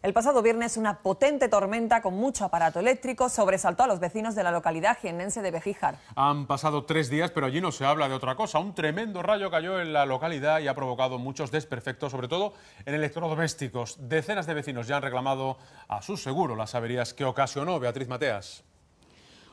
El pasado viernes una potente tormenta con mucho aparato eléctrico sobresaltó a los vecinos de la localidad jiennense de Bejíjar. Han pasado tres días, pero allí no se habla de otra cosa. Un tremendo rayo cayó en la localidad y ha provocado muchos desperfectos, sobre todo en electrodomésticos. Decenas de vecinos ya han reclamado a su seguro las averías que ocasionó Beatriz Mateas.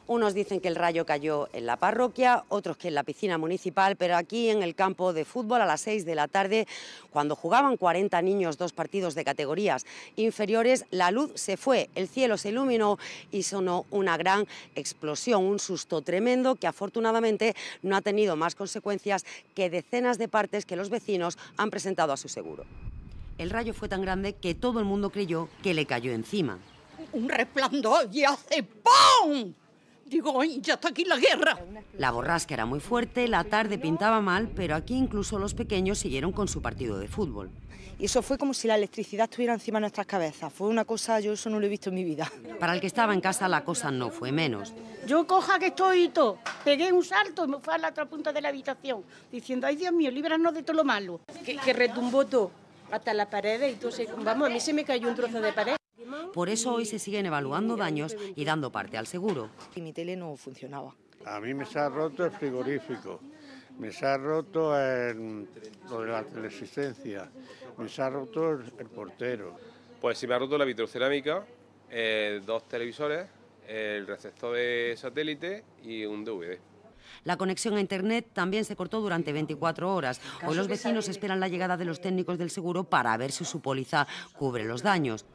Unos dicen que el rayo cayó en la parroquia, otros que en la piscina municipal, pero aquí en el campo de fútbol a las 6 de la tarde, cuando jugaban 40 niños dos partidos de categorías inferiores, la luz se fue, el cielo se iluminó y sonó una gran explosión, un susto tremendo que afortunadamente no ha tenido más consecuencias que decenas de partes que los vecinos han presentado a su seguro. El rayo fue tan grande que todo el mundo creyó que le cayó encima. Un resplandor y hace ¡pum! Digo, ¡ay, ya está aquí la guerra! La borrasca era muy fuerte, la tarde pintaba mal, pero aquí incluso los pequeños siguieron con su partido de fútbol. Y eso fue como si la electricidad estuviera encima de nuestras cabezas. Fue una cosa, yo eso no lo he visto en mi vida. Para el que estaba en casa la cosa no fue menos. Yo coja que estoy todo, pegué un salto y me fui a la otra punta de la habitación, diciendo, ay Dios mío, líbranos de todo lo malo. Que, retumbó todo, hasta la pared y todo. Vamos, a mí se me cayó un trozo de pared. Por eso hoy se siguen evaluando daños y dando parte al seguro. Y mi tele no funcionaba. A mí me se ha roto el frigorífico, me se ha roto lo de la teleexistencia, me se ha roto el, portero. Pues si me ha roto la vitrocerámica, eh, dos televisores, el receptor de satélite y un DVD. La conexión a Internet también se cortó durante 24 horas. Hoy los vecinos esperan la llegada de los técnicos del seguro para ver si su póliza cubre los daños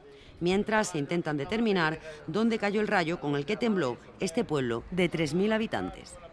mientras se intentan determinar dónde cayó el rayo con el que tembló este pueblo de 3.000 habitantes.